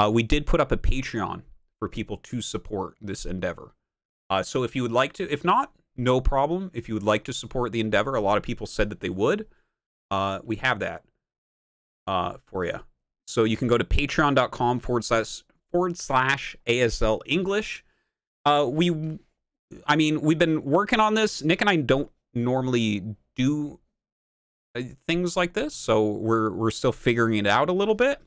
Uh, we did put up a Patreon for people to support this endeavor. Uh, so if you would like to, if not, no problem. If you would like to support the endeavor, a lot of people said that they would. Uh, we have that uh, for you. So you can go to patreon.com forward slash forward slash ASL English. Uh, we, I mean, we've been working on this. Nick and I don't normally do uh, things like this, so we're we're still figuring it out a little bit.